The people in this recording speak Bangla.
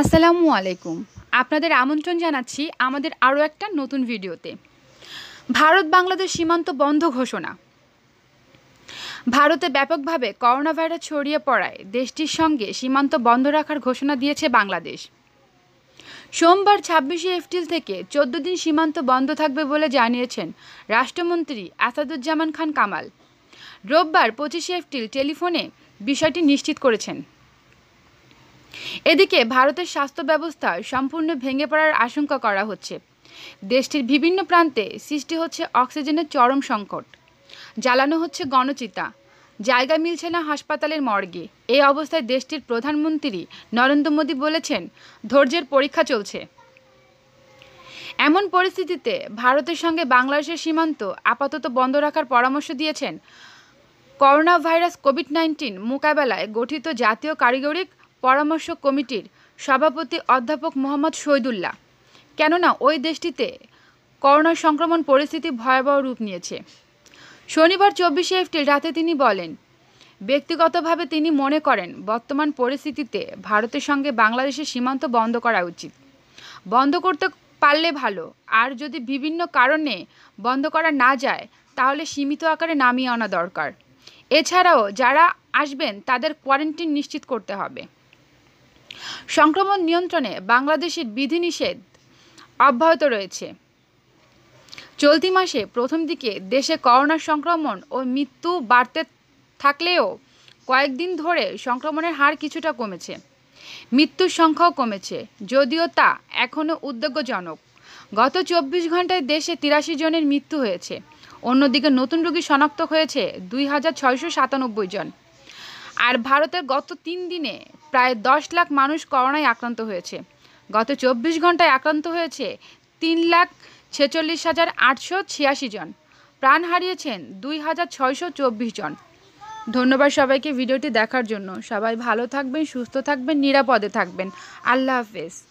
আসসালামু আলাইকুম আপনাদের আমন্ত্রণ জানাচ্ছি আমাদের আরও একটা নতুন ভিডিওতে ভারত বাংলাদেশ সীমান্ত বন্ধ ঘোষণা ভারতে ব্যাপকভাবে করোনা ভাইরাস ছড়িয়ে পড়ায় দেশটির সঙ্গে সীমান্ত বন্ধ রাখার ঘোষণা দিয়েছে বাংলাদেশ সোমবার ছাব্বিশে এপ্রিল থেকে চোদ্দ দিন সীমান্ত বন্ধ থাকবে বলে জানিয়েছেন রাষ্ট্রমন্ত্রী আসাদুজ্জামান খান কামাল রোববার পঁচিশে এপ্রিল টেলিফোনে বিষয়টি নিশ্চিত করেছেন এদিকে ভারতের স্বাস্থ্য ব্যবস্থা সম্পূর্ণ ভেঙে পড়ার আশঙ্কা করা হচ্ছে দেশটির বিভিন্ন প্রান্তে সৃষ্টি হচ্ছে অক্সিজেনের চরম সংকট জ্বালানো হচ্ছে গণচিতা জায়গা মিলছে না হাসপাতালের মর্গে এই অবস্থায় দেশটির প্রধানমন্ত্রী নরেন্দ্র মোদী বলেছেন ধৈর্যের পরীক্ষা চলছে এমন পরিস্থিতিতে ভারতের সঙ্গে বাংলাদেশের সীমান্ত আপাতত বন্ধ রাখার পরামর্শ দিয়েছেন করোনা ভাইরাস কোভিড নাইন্টিন মোকাবেলায় গঠিত জাতীয় কারিগরিক পরামর্শ কমিটির সভাপতি অধ্যাপক মোহাম্মদ শহীদুল্লাহ কেননা ওই দেশটিতে করোনা সংক্রমণ পরিস্থিতি ভয়াবহ রূপ নিয়েছে শনিবার চব্বিশে এপ্রিল রাতে তিনি বলেন ব্যক্তিগতভাবে তিনি মনে করেন বর্তমান পরিস্থিতিতে ভারতের সঙ্গে বাংলাদেশের সীমান্ত বন্ধ করা উচিত বন্ধ করতে পারলে ভালো আর যদি বিভিন্ন কারণে বন্ধ করা না যায় তাহলে সীমিত আকারে নামিয়ে আনা দরকার এছাড়াও যারা আসবেন তাদের কোয়ারেন্টিন নিশ্চিত করতে হবে সংক্রমণ নিয়ন্ত্রণে বাংলাদেশের বিধিনিষেধ অব্যাহত রয়েছে চলতি মাসে প্রথম দিকে দেশে করোনা সংক্রমণ ও মৃত্যু বাড়তে থাকলেও কয়েকদিন ধরে সংক্রমণের হার কিছুটা কমেছে মৃত্যুর সংখ্যাও কমেছে যদিও তা এখনও উদ্বেগজনক গত চব্বিশ ঘন্টায় দেশে তিরাশি জনের মৃত্যু হয়েছে অন্যদিকে নতুন রোগী শনাক্ত হয়েছে দুই হাজার ছয়শো সাতানব্বই জন আর ভারতের গত তিন দিনে প্রায় দশ লাখ মানুষ করোনায় আক্রান্ত হয়েছে গত চব্বিশ ঘন্টায় আক্রান্ত হয়েছে তিন লাখ ছেচল্লিশ হাজার আটশো ছিয়াশি জন প্রাণ হারিয়েছেন দুই হাজার ছয়শো চব্বিশ জন ধন্যবাদ সবাইকে ভিডিওটি দেখার জন্য সবাই ভালো থাকবেন সুস্থ থাকবেন নিরাপদে থাকবেন আল্লাহ হাফেজ